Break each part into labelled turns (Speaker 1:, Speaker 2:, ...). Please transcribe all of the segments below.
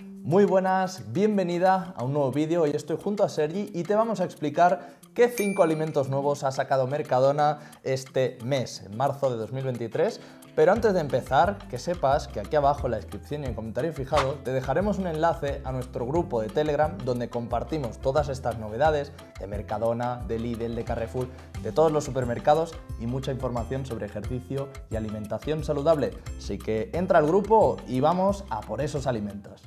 Speaker 1: Muy buenas, bienvenida a un nuevo vídeo. Hoy estoy junto a Sergi y te vamos a explicar qué 5 alimentos nuevos ha sacado Mercadona este mes, en marzo de 2023. Pero antes de empezar, que sepas que aquí abajo en la descripción y en comentario fijado te dejaremos un enlace a nuestro grupo de Telegram donde compartimos todas estas novedades de Mercadona, de Lidl, de Carrefour, de todos los supermercados y mucha información sobre ejercicio y alimentación saludable. Así que entra al grupo y vamos a por esos alimentos.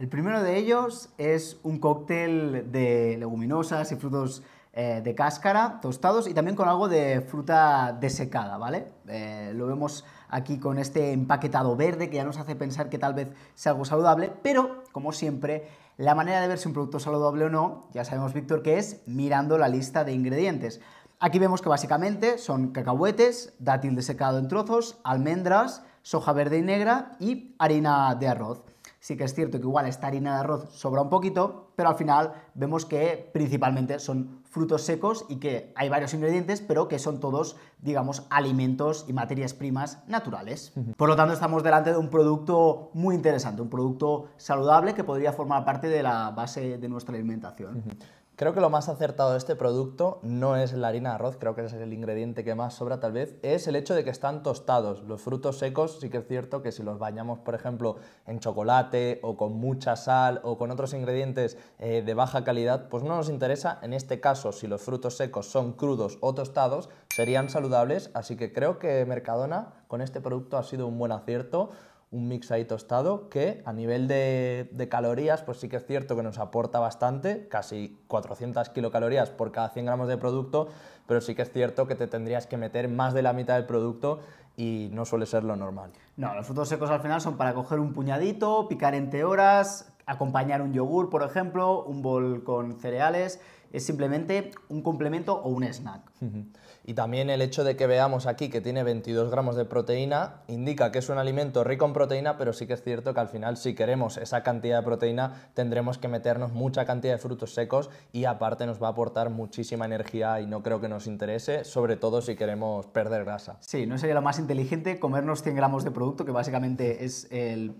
Speaker 2: El primero de ellos es un cóctel de leguminosas y frutos eh, de cáscara, tostados y también con algo de fruta desecada, ¿vale? Eh, lo vemos aquí con este empaquetado verde que ya nos hace pensar que tal vez sea algo saludable, pero como siempre, la manera de ver si un producto es saludable o no, ya sabemos Víctor que es mirando la lista de ingredientes. Aquí vemos que básicamente son cacahuetes, dátil desecado en trozos, almendras, soja verde y negra y harina de arroz. Sí que es cierto que igual esta harina de arroz sobra un poquito, pero al final vemos que principalmente son frutos secos y que hay varios ingredientes, pero que son todos, digamos, alimentos y materias primas naturales. Por lo tanto, estamos delante de un producto muy interesante, un producto saludable que podría formar parte de la base de nuestra alimentación. Creo que lo más acertado de este
Speaker 1: producto no es la harina de arroz, creo que ese es el ingrediente que más sobra tal vez, es el hecho de que están tostados. Los frutos secos sí que es cierto que si los bañamos, por ejemplo, en chocolate o con mucha sal o con otros ingredientes eh, de baja calidad, pues no nos interesa. En este caso, si los frutos secos son crudos o tostados, serían saludables, así que creo que Mercadona con este producto ha sido un buen acierto un mix ahí tostado que a nivel de, calorías, pues sí que es cierto que nos aporta bastante, casi 400 kilocalorías por cada 100 gramos de producto, pero sí que es cierto que te tendrías que meter más de la mitad del producto y no suele ser lo normal.
Speaker 2: No, los frutos secos al final son para coger un puñadito, picar entre horas, acompañar un yogur, por ejemplo, un bol con cereales, es simplemente un complemento o un snack.
Speaker 1: Y también el hecho de que veamos aquí que tiene 22 gramos de proteína indica que es un alimento rico en proteína, pero sí que es cierto que al final si queremos esa cantidad de proteína tendremos que meternos mucha cantidad de frutos secos y aparte nos va a aportar muchísima energía y no creo que nos interese, sobre todo si queremos perder grasa. Sí, no sería lo más
Speaker 2: inteligente comernos 100 gramos de producto, que básicamente es el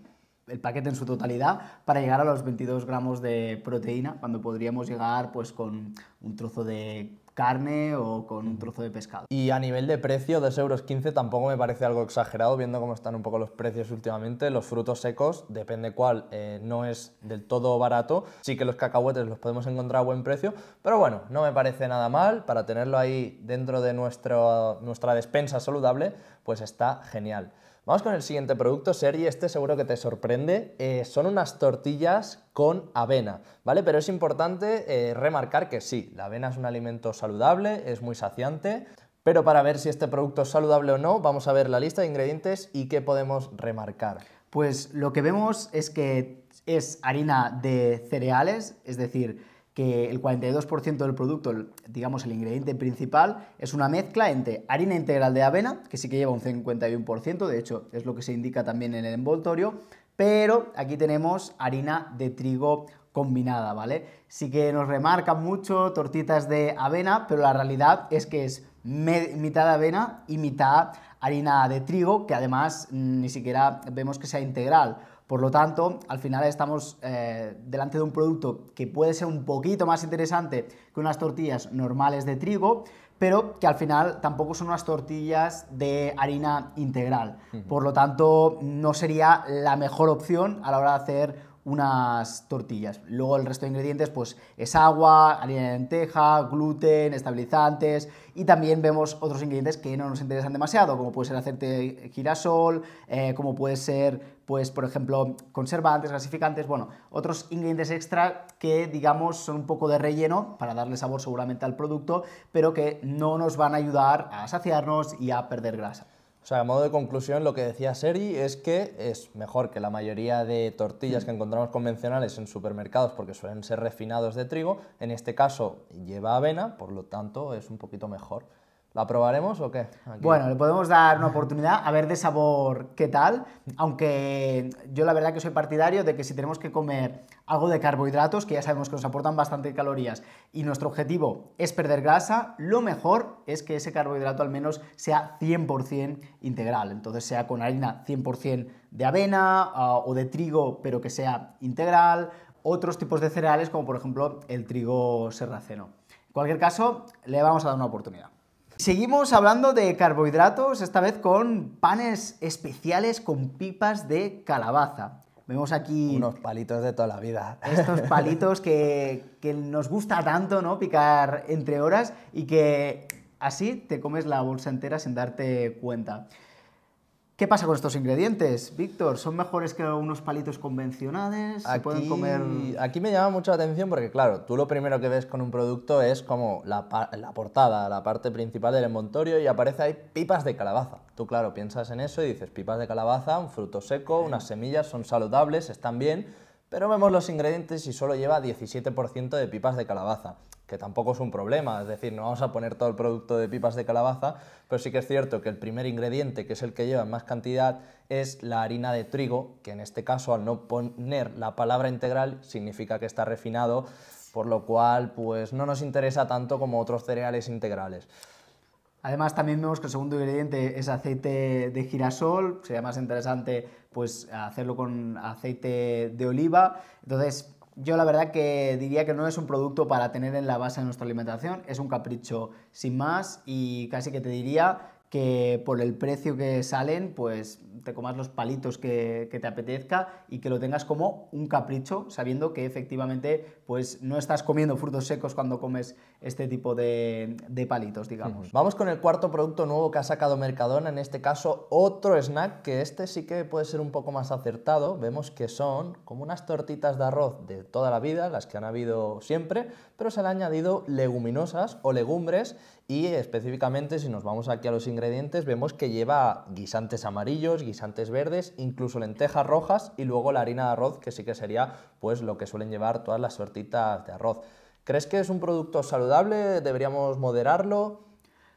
Speaker 2: el paquete en su totalidad para llegar a los 22 gramos de proteína, cuando podríamos llegar pues con un trozo de carne o con un trozo de pescado.
Speaker 1: Y a nivel de precio, 2,15 euros tampoco me parece algo exagerado, viendo cómo están un poco los precios últimamente. Los frutos secos, depende cuál, eh, no es del todo barato. Sí que los cacahuetes los podemos encontrar a buen precio, pero bueno, no me parece nada mal. Para tenerlo ahí dentro de nuestra despensa saludable, pues está genial. Vamos con el siguiente producto, Sergi, este seguro que te sorprende. Eh, son unas tortillas con avena, ¿vale? Pero es importante eh, remarcar que sí, la avena es un alimento saludable, es muy saciante, pero para ver si este producto es saludable o no, vamos a ver la
Speaker 2: lista de ingredientes y qué podemos remarcar. Pues lo que vemos es que es harina de cereales, es decir, que el 42% del producto, digamos el ingrediente principal, es una mezcla entre harina integral de avena, que sí que lleva un 51%, de hecho es lo que se indica también en el envoltorio, pero aquí tenemos harina de trigo combinada, ¿vale? Sí que nos remarcan mucho tortitas de avena, pero la realidad es que es mitad avena y mitad harina de trigo, que además mm, ni siquiera vemos que sea integral. Por lo tanto, al final estamos eh, delante de un producto que puede ser un poquito más interesante que unas tortillas normales de trigo, pero que al final tampoco son unas tortillas de harina integral. Por lo tanto, no sería la mejor opción a la hora de hacer unas tortillas. Luego el resto de ingredientes pues es agua, harina de lenteja, gluten, estabilizantes y también vemos otros ingredientes que no nos interesan demasiado, como puede ser aceite girasol, eh, como puede ser pues por ejemplo conservantes, gasificantes, bueno, otros ingredientes extra que digamos son un poco de relleno para darle sabor seguramente al producto, pero que no nos van a ayudar a saciarnos y a perder grasa. O sea, a modo
Speaker 1: de conclusión, lo que decía Seri es que es mejor que la mayoría de tortillas que encontramos convencionales en supermercados porque suelen ser refinados de trigo. En este caso lleva avena, por lo tanto es un poquito mejor. ¿La probaremos o qué? Bueno,
Speaker 2: le podemos dar una oportunidad a ver de sabor qué tal, aunque yo la verdad que soy partidario de que si tenemos que comer algo de carbohidratos, que ya sabemos que nos aportan bastante calorías, y nuestro objetivo es perder grasa, lo mejor es que ese carbohidrato al menos sea 100% integral, entonces sea con harina 100% de avena ah, o de trigo, pero que sea integral, otros tipos de cereales como por ejemplo el trigo serraceno. En cualquier caso, le vamos a dar una oportunidad. Seguimos hablando de carbohidratos, esta vez con panes especiales con pipas de calabaza. Vemos aquí... Unos palitos de toda la vida. Estos palitos que, que nos gusta tanto, ¿no? Picar entre horas y que así te comes la bolsa entera sin darte cuenta. ¿Qué pasa con estos ingredientes, Víctor? ¿Son mejores que unos palitos convencionales? ¿Se pueden comer... aquí me llama mucho la atención porque, claro, tú lo primero que ves con un producto es como la,
Speaker 1: la portada, la parte principal del envoltorio y aparece ahí pipas de calabaza. Tú, claro, piensas en eso y dices pipas de calabaza, un fruto seco, unas semillas, son saludables, están bien, pero vemos los ingredientes y solo lleva 17% de pipas de calabaza que tampoco es un problema, es decir, no vamos a poner todo el producto de pipas de calabaza, pero sí que es cierto que el primer ingrediente, que es el que lleva más cantidad, es la harina de trigo, que en este caso al no poner la palabra integral significa que está refinado, por lo cual pues no nos interesa tanto como
Speaker 2: otros cereales integrales. Además también vemos que el segundo ingrediente es aceite de girasol, sería más interesante pues hacerlo con aceite de oliva, entonces yo la verdad que diría que no es un producto para tener en la base de nuestra alimentación, es un capricho sin más y casi que te diría que por el precio que salen, pues te comas los palitos que, te apetezca y que lo tengas como un capricho, sabiendo que efectivamente pues no estás comiendo frutos secos cuando comes este tipo de, palitos, digamos. Vamos con el cuarto producto nuevo que ha sacado Mercadona, en este caso
Speaker 1: otro snack que este sí que puede ser un poco más acertado. Vemos que son como unas tortitas de arroz de toda la vida, las que han habido siempre, pero se le han añadido leguminosas o legumbres y específicamente si nos vamos aquí a los ingredientes vemos que lleva guisantes amarillos, guisantes verdes, incluso lentejas rojas y luego la harina de arroz, que sí que sería pues lo que suelen llevar todas las tortitas de arroz. ¿Crees que es un producto saludable?
Speaker 2: ¿Deberíamos moderarlo?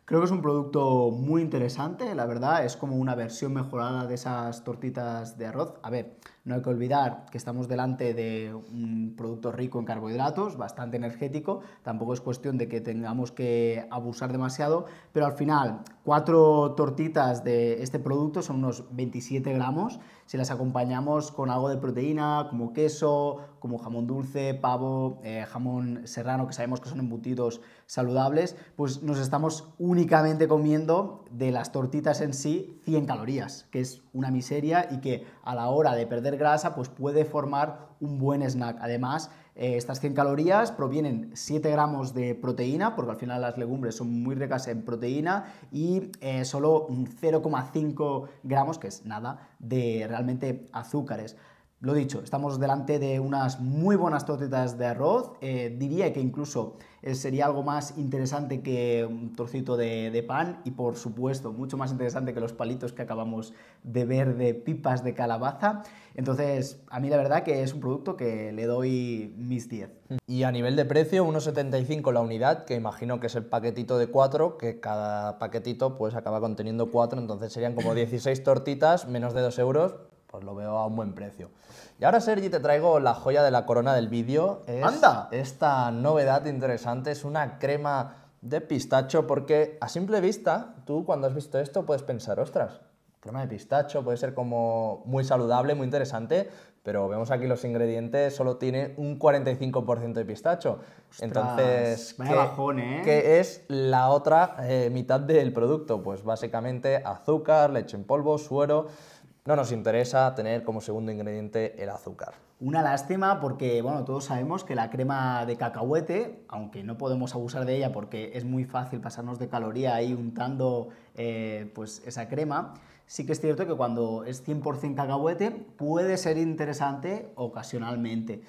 Speaker 2: Creo que es un producto muy interesante, la verdad, es como una versión mejorada de esas tortitas de arroz. A ver, no hay que olvidar que estamos delante de un producto rico en carbohidratos, bastante energético, tampoco es cuestión de que tengamos que abusar demasiado, pero al final cuatro tortitas de este producto son unos 27 gramos, si las acompañamos con algo de proteína, como queso, como jamón dulce, pavo, eh, jamón serrano, que sabemos que son embutidos saludables, pues nos estamos únicamente comiendo de las tortitas en sí 100 calorías, que es una miseria y que a la hora de perder grasa, pues puede formar un buen snack. Además, eh, estas 100 calorías provienen 7 gramos de proteína, porque al final las legumbres son muy ricas en proteína, y eh, solo 0,5 gramos, que es nada, de realmente azúcares. Lo dicho, estamos delante de unas muy buenas tortitas de arroz. Eh, diría que incluso eh, sería algo más interesante que un trocito de, pan y por supuesto mucho más interesante que los palitos que acabamos de ver de pipas de calabaza. Entonces, a mí la verdad que es un producto que le doy mis 10.
Speaker 1: Y a nivel de precio, 1,75 la unidad, que imagino que es el paquetito de 4, que cada paquetito pues acaba conteniendo 4, entonces serían como 16 tortitas, menos de 2 euros, pues lo veo a un buen precio. Y ahora, Sergi, te traigo la joya de la corona del vídeo. ¡Anda! Esta novedad interesante es una crema de pistacho, porque a simple vista, tú cuando has visto esto puedes pensar, ostras, crema de pistacho puede ser como muy saludable, muy interesante, pero vemos aquí los ingredientes, solo tiene un 45% de pistacho. Entonces, ¿eh? ¿qué, es la otra eh, mitad del producto? Pues básicamente azúcar, leche en polvo, suero no nos interesa tener como segundo ingrediente el azúcar.
Speaker 2: Una lástima porque, bueno, todos sabemos que la crema de cacahuete, aunque no podemos abusar de ella porque es muy fácil pasarnos de caloría ahí untando eh, pues esa crema, sí que es cierto que cuando es 100% cacahuete puede ser interesante ocasionalmente.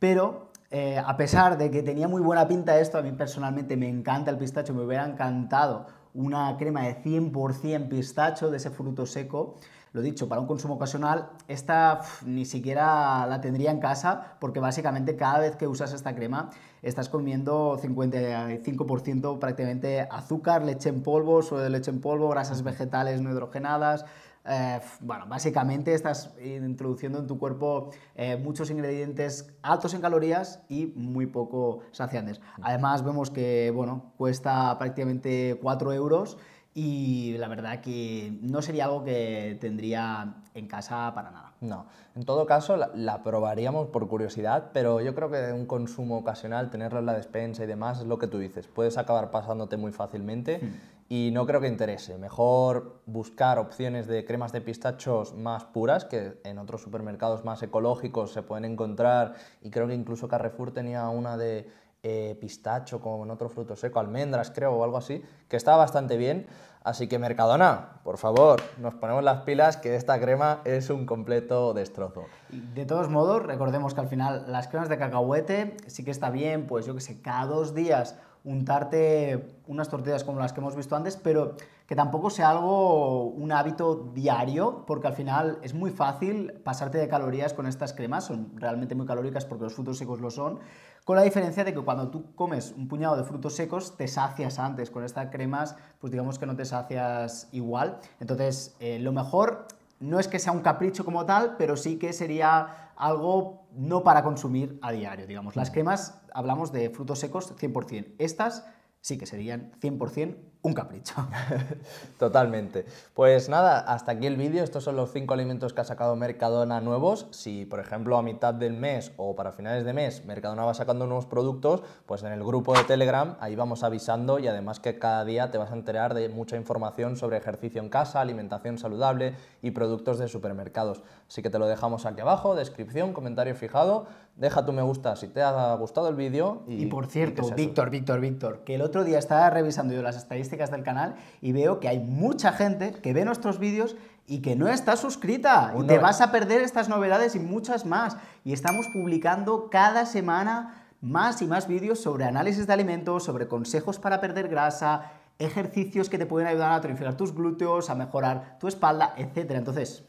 Speaker 2: Pero eh, a pesar de que tenía muy buena pinta esto, a mí personalmente me encanta el pistacho, me hubiera encantado una crema de 100% pistacho de ese fruto seco, lo dicho, para un consumo ocasional, esta ni siquiera la tendría en casa porque básicamente cada vez que usas esta crema estás comiendo 55% prácticamente azúcar, leche en polvo, de leche en polvo, grasas vegetales no hidrogenadas, eh, bueno, básicamente estás introduciendo en tu cuerpo eh, muchos ingredientes altos en calorías y muy poco saciantes. Además, vemos que, bueno, cuesta prácticamente 4 euros y la verdad que no sería algo que tendría en casa para nada. No, en todo caso la, probaríamos
Speaker 1: por curiosidad, pero yo creo que un consumo ocasional, tenerlo en la despensa y demás, es lo que tú dices, puedes acabar pasándote muy fácilmente hmm. y no creo que interese. Mejor buscar opciones de cremas de pistachos más puras, que en otros supermercados más ecológicos se pueden encontrar y creo que incluso Carrefour tenía una de eh, pistacho con otro fruto seco, almendras creo o algo así, que está bastante bien. Así que Mercadona, por favor, nos ponemos
Speaker 2: las pilas que esta crema es un completo destrozo. De todos modos, recordemos que al final las cremas de cacahuete sí que está bien, pues yo que sé, cada dos días untarte unas tortillas como las que hemos visto antes, pero que tampoco sea algo, un hábito diario, porque al final es muy fácil pasarte de calorías con estas cremas, son realmente muy calóricas porque los frutos secos lo son, con la diferencia de que cuando tú comes un puñado de frutos secos te sacias antes, con estas cremas pues digamos que no te sacias igual, entonces eh, lo mejor no es que sea un capricho como tal, pero sí que sería algo no para consumir a diario, digamos. Las mm. cremas, hablamos de frutos secos 100%. Estas sí que serían 100% un capricho. Totalmente. Pues nada, hasta
Speaker 1: aquí el vídeo. Estos son los cinco alimentos que ha sacado Mercadona nuevos. Si, por ejemplo, a mitad del mes o para finales de mes Mercadona va sacando nuevos productos, pues en el grupo de Telegram ahí vamos avisando y además que cada día te vas a enterar de mucha información sobre ejercicio en casa, alimentación saludable y productos de supermercados. Así que te lo dejamos aquí abajo, descripción, comentario fijado.
Speaker 2: Deja tu me gusta si te ha gustado el vídeo. Y, y por cierto, Víctor, Víctor, Víctor, que el otro día estaba revisando yo las estadísticas del canal y veo que hay mucha gente que ve nuestros vídeos y que no está suscrita. y te vas a perder estas novedades y muchas más. Y estamos publicando cada semana más y más vídeos sobre análisis de alimentos, sobre consejos para perder grasa, ejercicios que te pueden ayudar a tonificar tus glúteos, a mejorar tu espalda, etcétera Entonces,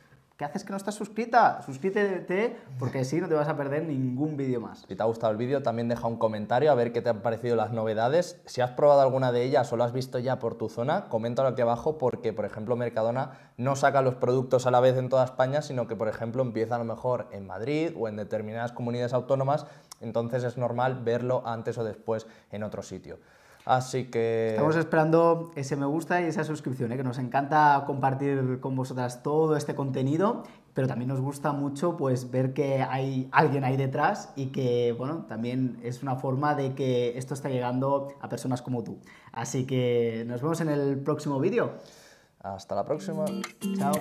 Speaker 2: haces que no estás suscrita? Suscríbete porque así no te vas a perder
Speaker 1: ningún vídeo más. Si te ha gustado el vídeo, también deja un comentario a ver qué te han parecido las novedades. Si has probado alguna de ellas o lo has visto ya por tu zona, coméntalo aquí abajo porque, por ejemplo, Mercadona no saca los productos a la vez en toda España, sino que, por ejemplo, empieza a lo mejor en Madrid o en determinadas comunidades autónomas, entonces es normal verlo antes o después en otro sitio. Así que... Estamos
Speaker 2: esperando ese me gusta y esa suscripción, ¿eh? que nos encanta compartir con vosotras todo este contenido, pero también nos gusta mucho pues, ver que hay alguien ahí detrás y que bueno, también es una forma de que esto está llegando a personas como tú. Así que nos vemos en el próximo vídeo. Hasta la próxima. Chao.